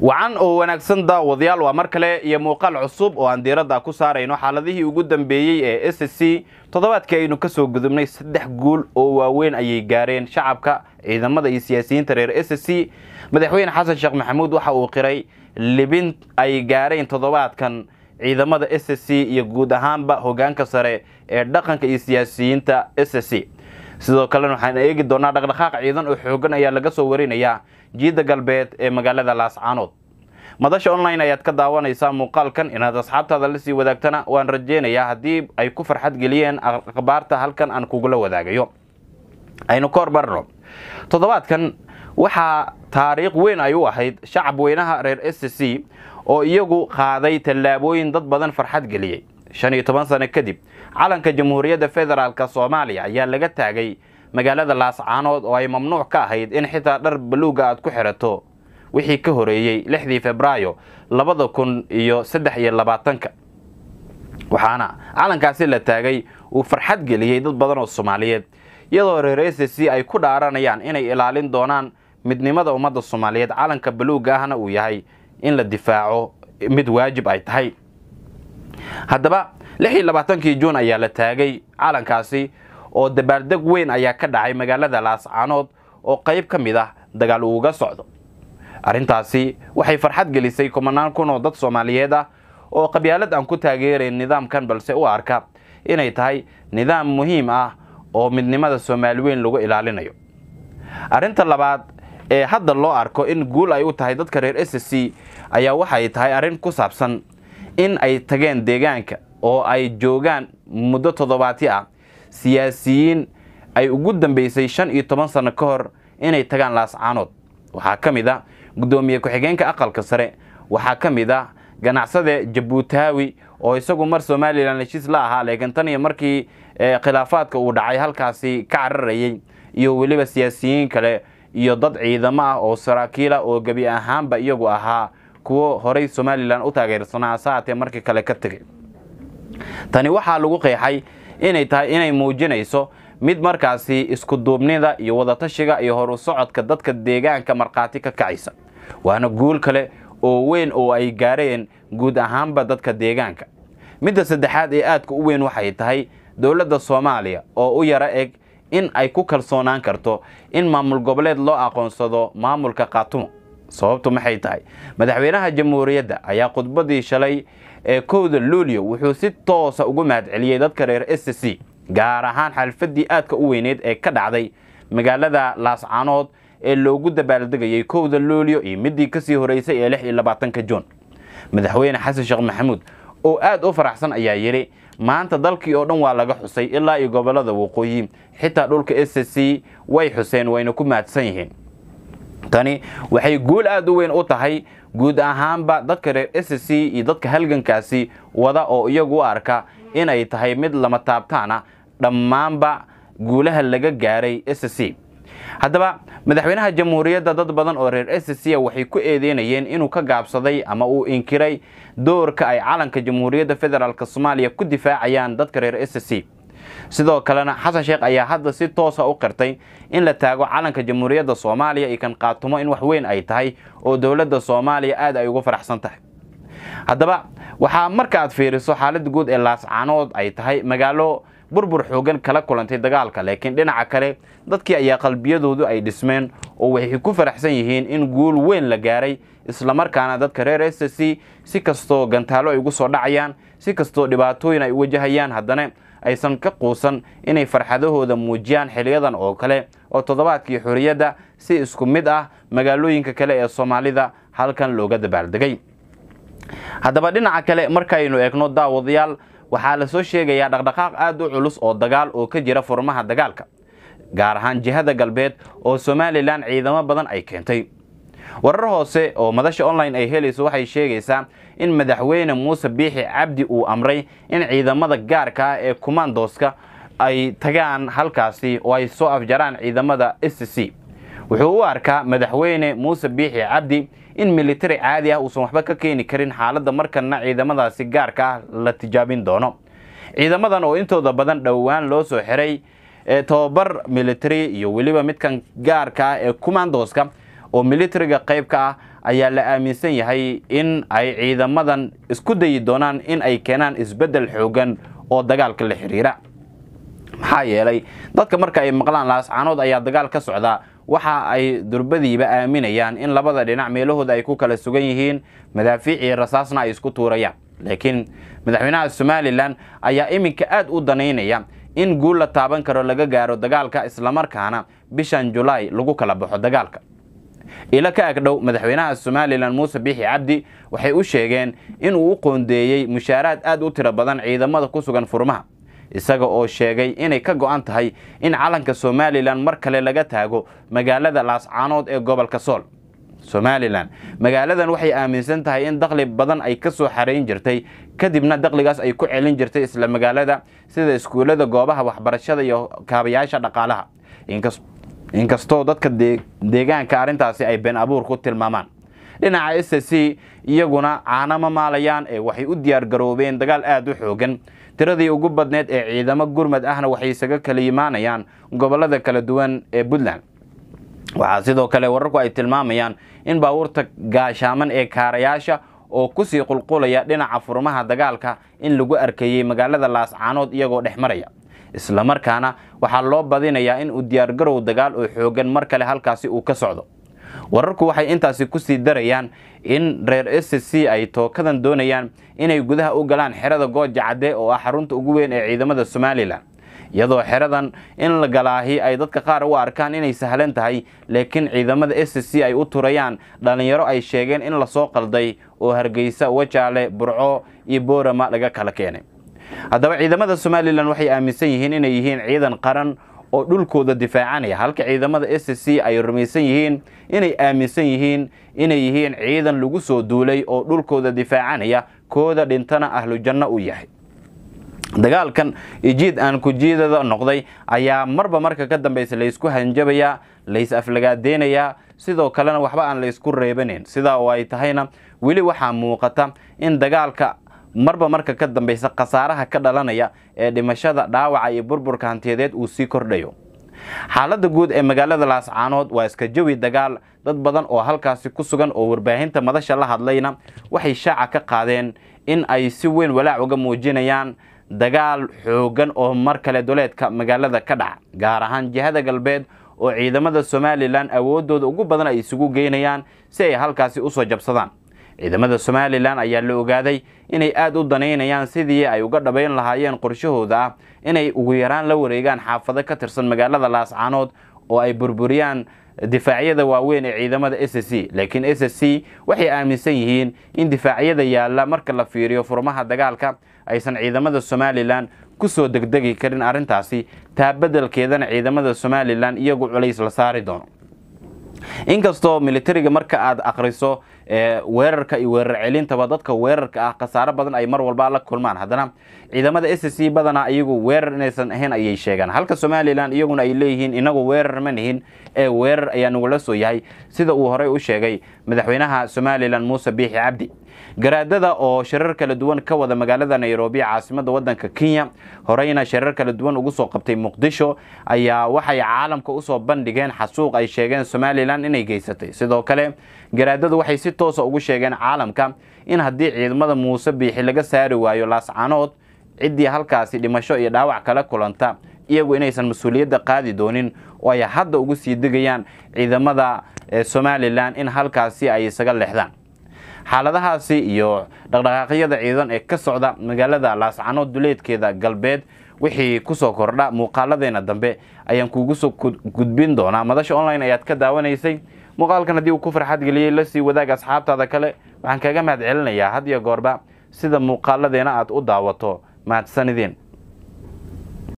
wacan oo wanaagsan daawadayaal waa mar kale iyo muuqaal cusub oo aan diiradda ku saarayno xaaladihii ugu dambeeyey ee s s c toddobaadkii aynu ka soo gudubnay saddex guul oo waaweyn ayay gaareen shacabka ciidamada iyo siyaasiyiinta reer s s c madaxweyne xasan sheekh maxamuud waxa uu qiray libin ay gaareen toddobaadkan ciidamada s s c iyo guud ahaanba hogaanka sare ee dhaqanka iyo siyaasiyiinta s s c sidoo kalena waxaan eegi doonaa dhaqdhaqaaq ciidan oo xooggan ayaa laga soo warinayaa jiidda galbeed ee magaalada laascaanood madasha online ayaad ka daawanaysaa muuqaalkan inaad asxaabtaada la sii wadaagtana waan rajaynayaa haddii ay ku farxad geliyeen akhbaarta halkan aan kugula wadaagayo aynu ka barno toddobaadkan waxaa taariikh weyn ay u ahayd shacab weynaha reer s c oo iyagu qaaday tallaabooyin dad badan farxad geliyey shan iyo toban sane kadib calanka jamhuuriyadda federaalka soomaaliya ayaa laga taagay magaalada laascaanood oo ay mamnuuc ka ahayd in xitaa dhar baluuga aad ku xidhato wixii ka horeeyey lixdii febraayo labada kun iyo saddex iyo labaatanka waxaana calankaasi la taagay uu farxad geliyey dad badan oo soomaaliyeed iyadoo reereysasi ay ku dhaaranayaan inay ilaalin doonaan midnimada ummadda soomaaliyeed calanka baluuga ahna uu yahay in la difaaco mid waajib ay tahay haddaba labaatankii juun ayaa la taagay calankaasi oo dabaaldeg weyn ayaa ka dhacay magaalada laascaanood oo qayb ka mid ah dagaal uuga socdo arrintaasi waxay farxad gelisay kumanaan kun oo dad soomaaliyeed ah oo qabyaalad aan ku taageerayn nidaamkan balse u arka inay tahay nidaam muhiim ah oo midnimada soomaali weyn lagu ilaalinayo arrinta labaad ee hadda loo arko in guul ay u tahay dadka reer s c ayaa waxay tahay arrin ku saabsan in ay tageen deegaanka oo ay joogaan muddo toddobaati ah siyaasiyiin ay ugu dambaysay shan iyo toban sanno ka hor inay tagaan laascaanood waxaa ka mid a guddoomiye ku-xigeenka aqalka sare waxaa ka mid a ganacsade jabuutaawi oo isagu mar somalilan heshiis la ahaa laakiin tan iyo markii eh, khilaafaadka uu dhacay halkaasi ka cararayay iyo weliba siyaasiyiin kale iyo dad ciidamo ah oo saraakiila ah oo gebi ahaanba iyagu ahaa kuwo horay somalilan u taageersanaa saatee markii kale ka tegay tani waxaa lagu qeexay inay tahay inay muujinayso mid markaasi iskuduubnida iyo wadatashiga iyo horu socodka dadka deegaanka markhaati ka kacaysa waana guul kale oo weyn oo ay gaareen guud ahaanba dadka deegaanka midda saddexaad ee aadka u weyn waxay tahay dowladda soomaaliya oo u yaro eg in ay ku kalsoonaan karto in maamul goboleed loo aqoonsado maamulka kaatumo sababtu maxay tahay madaxweynaha jamhuuriyadda ayaa khudbadii shalay ee kowda luulyo wuxuu si toosa ugu mahadceliyey dadka reer s c gaar ahaan xalfaddii aadka u weyneyd ee ka dhacday magaalada laascanood ee loogu dabaaldegayey kowda luulyo iyo middii ka sii horeysay ee lix iyo labaatanka juun madaxweyne xasan sheekh maxamuud oo aad u faraxsan ayaa yidhi maanta dalkii oo dhan waa laga xusay ilaa iyo gobollada waqooyi xitaa dhulka s c way xuseen wayna ku mahadsan yihiin tani waxay guul aad u weyn u tahay guud ahaanba dadka reer sc iyo dadka halgankaasi wada oo iyagu u arka inay tahay mid lama taabtaana dhammaanba guulaha laga gaaray sc haddaba madaxweynaha jamhuuriyadda dad badan oo reer sca ah waxay ku eedeynayeen inuu ka gaabsaday ama uu inkiray doorka ay calanka jamhuuriyadda federaalk soomaaliya ku difaacayaan dadka reer sc sidoo kalena xasan sheekh ayaa hadda si toosa u qirtay in la taago calanka jamhuuriyadda soomaaliya iyo kan qaatumo in wax weyn ay tahay oo dowladda soomaaliya aad ay ugu faraxsan tahay haddaba waxaa marka aad fiiriso xaaladda guud ee laascanood ay tahay magaalo burbur xooggan kala kulantay dagaalka laakiin dhinaca kale dadkii ayaa qalbiyadoodu ay dhismeen oo waxay ku faraxsan yihiin in guul weyn la gaaray islamarkaana dadka reer sc si kastoo gantaalo ay ugu soo dhacayaan si kastoo dhibaatooyin ay wajahayaan haddana aysan ka quusan inay farxadahooda muujiyaan xiliyadan oo kale oo toddobaadkii xorriyadda si isku mid ah magaalooyinka kale ee soomaalida halkan looga dabaaldegay haddaba dhinaca kale markaynu eegno daawadayaal waxaa la soo sheegayaa dhaqdhaqaaq aad u culus oo dagaal oo ka jira furmaha dagaalka gaar ahaan jihada galbeed oo somalilan ciidamo badan ay keentay warar hoose oo madasha online ay helayso waxay sheegaysaa in madaxweyne muuse biixi cabdi uu amray in ciidamada gaarka ah ee kumaandooska ay tagaan halkaasi oo ay soo afjaraan ciidamada s c wuxuu u arkaa madaxweyne muuse biixi cabdi in militari caadi ah uusan waxba ka keeni karin xaaladda markanna ciidamadaasi gaarka ah la tijaabin doono ciidamadan oo intooda badan dhowaan loo soo xiray tobabar militari iyo weliba midkan gaarka ah ee kumaandooska oo militariga qaybka ah ayaa la aaminsan yahay in ay ciidamadan isku dayi doonaan in ay keenaan isbeddel xooggan oo dagaalka la xiriira maxaa yeelay dadka marka ay maqlaan laascaanood ayaa dagaal ka socdaa waxa ay durbadiiba aaminayaan in labada dhinac meelahooda ay ku kala sugan yihiin madaafiic iyo rasaasna ay isku tuurayaan laakiin madaxweynaha somalilan ayaa iminka aad u danaynaya in guul la taaban karo laga gaaro dagaalka islamarkaana bishan julaay lagu kala baxo dagaalka ilo ka agdhow madaxweynaha somalilan muuse biixi cabdi waxay u sheegeen inuu u qoondeeyey mushaaraad aad u tiro badan ciidamada ku sugan furmaha isaga oo sheegay inay ka go'an tahay in calanka somalilan mar kale laga taago magaalada laascaanood ee gobolka sool somalilan magaaladan waxay aaminsan tahay in dakhli badan ay ka soo xarayn jirtay kadibna dakhligaas ay ku celin jirtay isla magaalada sida iskuullada goobaha waxbarashada iyo kaabayaasha dhaqaalaha inkastoo dadka deegaanka arrintaasi ay been abuur ku tilmaamaan dhinaca s c iyaguna caana ma maalayaan ee waxay u diyaargaroobeen dagaal aad u xoogan tiradii ugu badneyd ee ciidamo gurmad ahna waxay isaga kala yimaanayaan gobollada kala duwan ee puntland waxaa sidoo kale wararku ay tilmaamayaan in baabuurta gaashaaman ee kaarayaasha oo ku sii qulqulaya dhinaca furmaha dagaalka in lagu arkayey magaalada laascaanood iyagoo dhex maraya islamarkaana waxaa loo badinayaa in uu diyaargarow dagaal oo xoogan mar kale halkaasi uu ka socdo wararku waxay intaasi ku sii darayaan in reer s c ay tookadan doonayaan inay gudaha u galaan xerada goojacadde oo ah xarunta ugu weyn ee ciidamada somalilan iyadoo xeradan in la galaahi ay dadka qaar u arkaan inay sahlan tahay laakiin ciidamada s c ay u turayaan dhallinyaro ay sheegeen in lasoo qalday oo hargeysa wajaale burco iyo boorama laga kala keenay haddaba ciidamada somalilan waxay aaminsan yihiin inay yihiin ciidan qaran oo dhulkooda difaacanaya halka ciidamada s c ay rumaysan yihiin inay aaminsan yihiin inay yihiin ciidan lagu soo duulay oo dhulkooda difaacanaya kooda dhintana ahlujanno u yahay dagaalkan ijiid aan kujiidada noqday ayaa marba marka ka dambaysa laysku hanjabayaa lays aflagaadeynayaa sidoo kalena waxba aan laysku reebanayn sidaa oo ay tahayna weli waxaa muuqata in dagaalka marba marka ka dambaysa khasaaraha ka dhalanaya ee dhimashada dhaawaca iyo burburka hantiyadeed uu sii kordhayo xaaladda guud ee magaalada laascaanood waa iska jawi dagaal dad badan oo halkaasi ku sugan oo warbaahinta madasha la hadlayna waxay shaaca ka qaadeen in ay si weyn walaac uga muujinayaan dagaal xooggan oo mar kale duleedka magaalada ka dhac gaar ahaan jihada galbeed oo ciidamada somalilan awooddooda ugu badan ay isugu geynayaan si ay halkaasi usoo jabsadaan ciidamada somalilan ayaa la ogaaday inay aad u danaynayaan sidii ay uga dhabayn lahaayeen qorshahooda ah inay ugu yaraan la wareegaan xaafado ka tirsan magaalada laascaanood oo ay burburiyaan difaacyada waaweyn ee ciidamada s c laakiin s c waxay aaminsan yihiin in difaacyada yaalla marka la fiiriyo furmaha dagaalka aysan ciidamada somalilan ku soo degdegi karin arrintaasi taa beddelkeedana ciidamada somalilan iyagu culays la saari doono inkastoo militariga marka aad akhriso weerarka iyo weerar celintaba dadka weerarka ah khasaaro badan ay mar walba la kulmaan haddana ciidamada s c badanaa iyagu weerar inaysan ahayn ayay sheegaan halka somalilan iyaguna ay leeyihiin inagu weerar ma nihin ee weerar ayaa nagula soo yahay sida uu horey u sheegay madaxweynaha somalilan muuse biixi cabdi garaadada oo sharar kala duwan ka wada magaalada nairobi caasimada wadanka kenya horeyna shirar kala duwan ugu soo qabtay muqdisho ayaa waxay caalamka usoo bandhigeen xasuuq ay sheegeen somalilan inay geysatay sidoo kale garaadadu waxay si toosa ah ugu sheegeen caalamka in haddii ciidamada muuse biixi laga saari waayo laascanood ciddii halkaasi dhimasho iyo dhaawac kala kulanta iyagu inaysan mas-uuliyadda qaadi doonin oo ay hadda ugu sii degayaan ciidamada eh, somalilan in halkaasi ay isaga lexdaan xaaladahaasi iyo dhaqdhaqaaqyada ciidan ee ka socda magaalada laascano duleedkeeda galbeed wixii kusoo kordha muuqaaladeena dambe ayaan kuugu soo gudbin doonaa madasha online ayaad ka daawanaysay muuqaalkan haddii uu ku farxad geliyey sii wadaag asxaabtaada kale waxaan kaaga mahad celinayaa had iyo goorba sida muuqaaladeena aad u daawato mahadsanideen